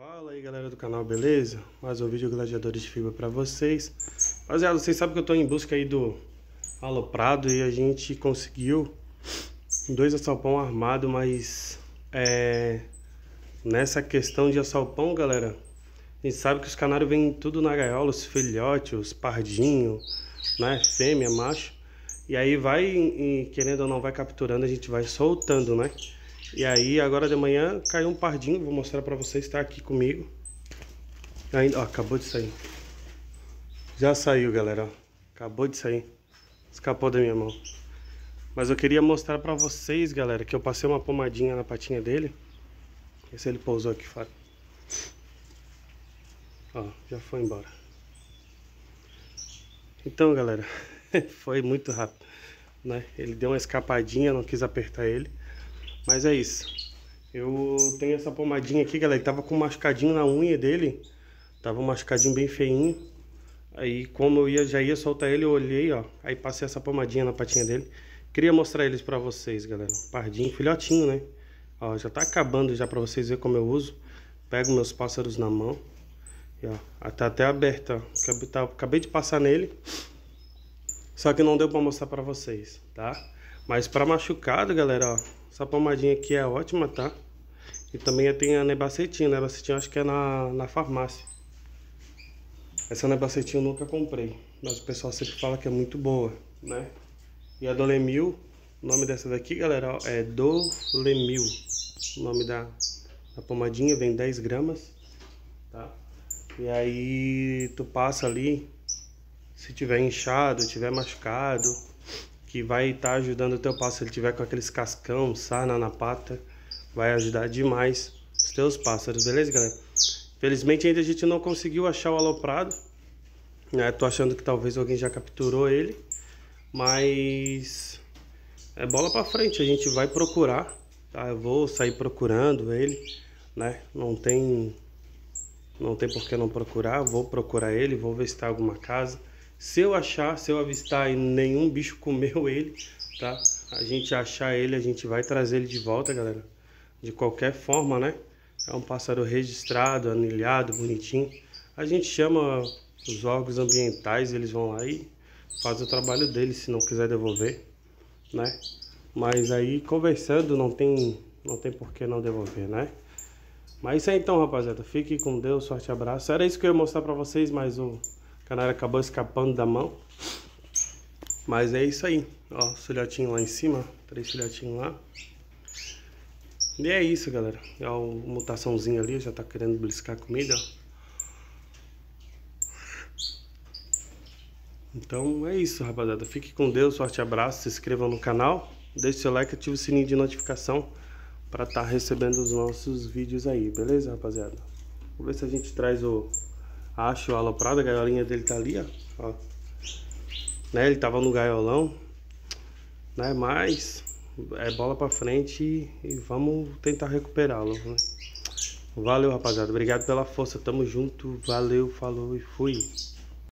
Fala aí galera do canal, beleza? Mais um vídeo Gladiadores de Fibra para vocês Rapaziada, vocês sabem que eu estou em busca aí do aloprado E a gente conseguiu dois assalpão armado Mas é, nessa questão de assalpão, galera A gente sabe que os canários vêm tudo na gaiola Os filhotes, os pardinhos, né? Fêmea, macho E aí vai, e, querendo ou não, vai capturando A gente vai soltando, né? E aí, agora de manhã, caiu um pardinho. Vou mostrar pra vocês, tá aqui comigo. Ainda, ó, acabou de sair. Já saiu, galera, ó. Acabou de sair. Escapou da minha mão. Mas eu queria mostrar pra vocês, galera, que eu passei uma pomadinha na patinha dele. ver se ele pousou aqui fora. Ó, já foi embora. Então, galera, foi muito rápido, né? Ele deu uma escapadinha, não quis apertar ele. Mas é isso. Eu tenho essa pomadinha aqui, galera. Ele Tava com um machucadinho na unha dele. Tava um machucadinho bem feinho. Aí, como eu ia, já ia soltar ele, eu olhei, ó. Aí passei essa pomadinha na patinha dele. Queria mostrar eles pra vocês, galera. Pardinho, filhotinho, né? Ó, já tá acabando já pra vocês verem como eu uso. Pego meus pássaros na mão. E, ó, tá até aberta, ó. Acabei, tá, acabei de passar nele. Só que não deu pra mostrar pra vocês, tá? Mas pra machucado, galera, ó. Essa pomadinha aqui é ótima, tá? E também tem a nebacetinha. Nebacetinha acho que é na, na farmácia. Essa nebacetinha eu nunca comprei. Mas o pessoal sempre fala que é muito boa, né? E a Dolemil, o nome dessa daqui, galera, é Dolemil. O nome da, da pomadinha vem 10 gramas, tá? E aí tu passa ali, se tiver inchado, tiver machucado que vai estar tá ajudando o teu passo. Se ele tiver com aqueles cascão, sarna na pata, vai ajudar demais os teus pássaros, beleza, galera? Felizmente ainda a gente não conseguiu achar o aloprado, né? Tô achando que talvez alguém já capturou ele, mas é bola para frente, a gente vai procurar, tá? Eu vou sair procurando ele, né? Não tem não tem por que não procurar, vou procurar ele, vou ver se tá alguma casa se eu achar, se eu avistar e nenhum bicho comeu ele, tá? A gente achar ele, a gente vai trazer ele de volta, galera. De qualquer forma, né? É um pássaro registrado, anilhado, bonitinho. A gente chama os órgãos ambientais, eles vão lá e fazem o trabalho deles, se não quiser devolver, né? Mas aí conversando não tem, não tem por que não devolver, né? Mas isso é aí então, rapaziada. Fique com Deus, sorte abraço. Era isso que eu ia mostrar pra vocês, mas o canário acabou escapando da mão. Mas é isso aí. Ó, filhotinho lá em cima. Três filhotinhos lá. E é isso, galera. É o mutaçãozinho ali. Já tá querendo beliscar comida, ó. Então é isso, rapaziada. Fique com Deus, forte abraço, se inscreva no canal, deixe seu like, ative o sininho de notificação para estar tá recebendo os nossos vídeos aí, beleza, rapaziada? Vou ver se a gente traz o Acho o aloprado, a gaiolinha dele tá ali, ó. ó. Né? Ele tava no gaiolão. Né? Mas é bola pra frente e, e vamos tentar recuperá-lo. Né? Valeu, rapaziada. Obrigado pela força. Tamo junto. Valeu, falou e fui.